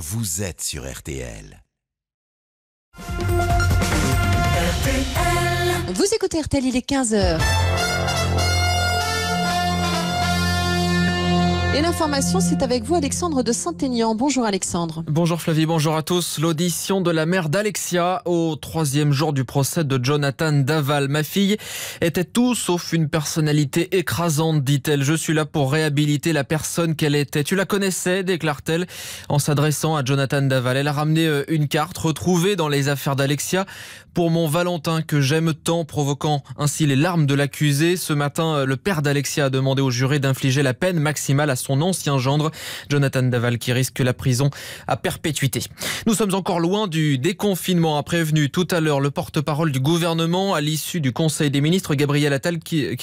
vous êtes sur RTL. Vous écoutez RTL, il est 15h. Et l'information, c'est avec vous Alexandre de Saint-Aignan. Bonjour Alexandre. Bonjour Flavie, bonjour à tous. L'audition de la mère d'Alexia au troisième jour du procès de Jonathan Daval. Ma fille était tout sauf une personnalité écrasante, dit-elle. Je suis là pour réhabiliter la personne qu'elle était. Tu la connaissais, déclare-t-elle en s'adressant à Jonathan Daval. Elle a ramené euh, une carte retrouvée dans les affaires d'Alexia pour mon Valentin que j'aime tant, provoquant ainsi les larmes de l'accusé. Ce matin, euh, le père d'Alexia a demandé au juré d'infliger la peine maximale à son son ancien gendre, Jonathan Daval, qui risque la prison à perpétuité. Nous sommes encore loin du déconfinement, a prévenu tout à l'heure le porte-parole du gouvernement à l'issue du Conseil des ministres, Gabriel Attal, qui,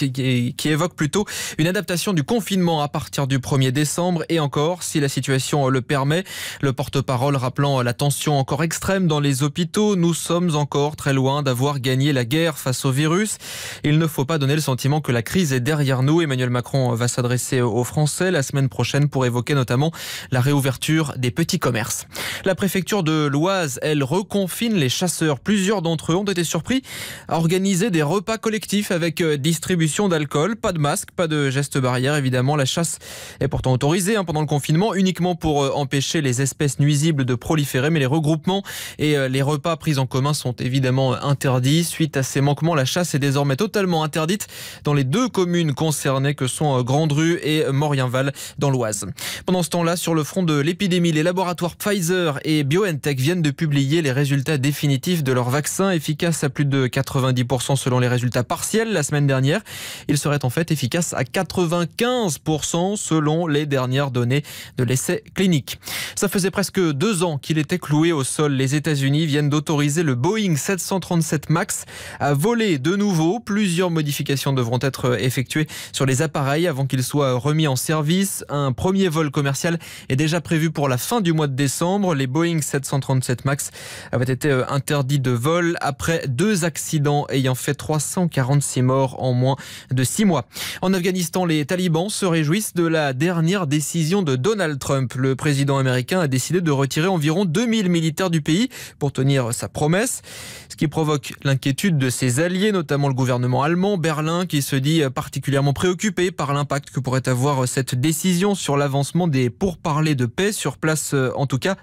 évoque plutôt une adaptation du confinement à partir du 1er décembre et encore, si la situation le permet, le porte-parole rappelant la tension encore extrême dans les hôpitaux, nous sommes encore très loin d'avoir gagné la guerre face au virus. Il ne faut pas donner le sentiment que la crise est derrière nous. Emmanuel Macron va s'adresser aux Français. La semaine prochaine pour évoquer notamment la réouverture des petits commerces. La préfecture de l'Oise, elle reconfine les chasseurs. Plusieurs d'entre eux ont été surpris à organiser des repas collectifs avec euh, distribution d'alcool, pas de masque, pas de gestes barrières évidemment. La chasse est pourtant autorisée hein, pendant le confinement, uniquement pour euh, empêcher les espèces nuisibles de proliférer, mais les regroupements et euh, les repas pris en commun sont évidemment interdits. Suite à ces manquements, la chasse est désormais totalement interdite dans les deux communes concernées que sont Grandru et Morienval dans l'Oise. Pendant ce temps-là, sur le front de l'épidémie, les laboratoires Pfizer et BioNTech viennent de publier les résultats définitifs de leur vaccin efficace à plus de 90% selon les résultats partiels la semaine dernière. Il serait en fait efficace à 95% selon les dernières données de l'essai clinique. Ça faisait presque deux ans qu'il était cloué au sol. Les États-Unis viennent d'autoriser le Boeing 737 MAX à voler de nouveau. Plusieurs modifications devront être effectuées sur les appareils avant qu'ils soient remis en service. Un premier vol commercial est déjà prévu pour la fin du mois de décembre. Les Boeing 737 MAX avaient été euh, interdits de vol après deux accidents ayant fait 346 morts en moins de six mois. En Afghanistan, les talibans se réjouissent de la dernière décision de Donald Trump. Le président américain a décidé de retirer environ 2000 militaires du pays pour tenir sa promesse, ce qui provoque l'inquiétude de ses alliés, notamment le gouvernement allemand, Berlin, qui se dit particulièrement préoccupé par l'impact que pourrait avoir cette décision décision sur l'avancement des pourparlers de paix sur place euh, en tout cas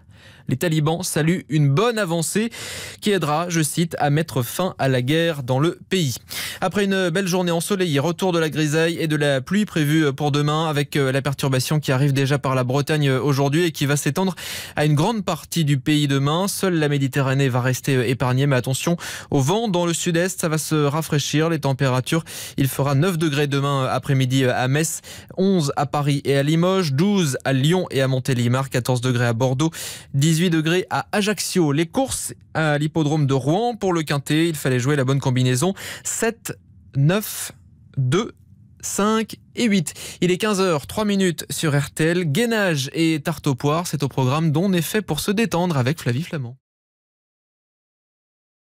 les talibans saluent une bonne avancée qui aidera, je cite, à mettre fin à la guerre dans le pays. Après une belle journée ensoleillée, retour de la grisaille et de la pluie prévue pour demain avec euh, la perturbation qui arrive déjà par la Bretagne euh, aujourd'hui et qui va s'étendre à une grande partie du pays demain. Seule la Méditerranée va rester euh, épargnée, mais attention au vent dans le sud-est, ça va se rafraîchir les températures. Il fera 9 degrés demain après-midi à Metz, 11 à Paris et à Limoges, 12 à Lyon et à Montélimar, 14 degrés à Bordeaux, 18 degrés à Ajaccio. Les courses à l'hippodrome de Rouen. Pour le Quintet, il fallait jouer la bonne combinaison 7, 9, 2 5 et 8. Il est 15h, 3 minutes sur RTL. Gainage et tarte aux c'est au programme dont on est fait pour se détendre avec Flavie Flamand.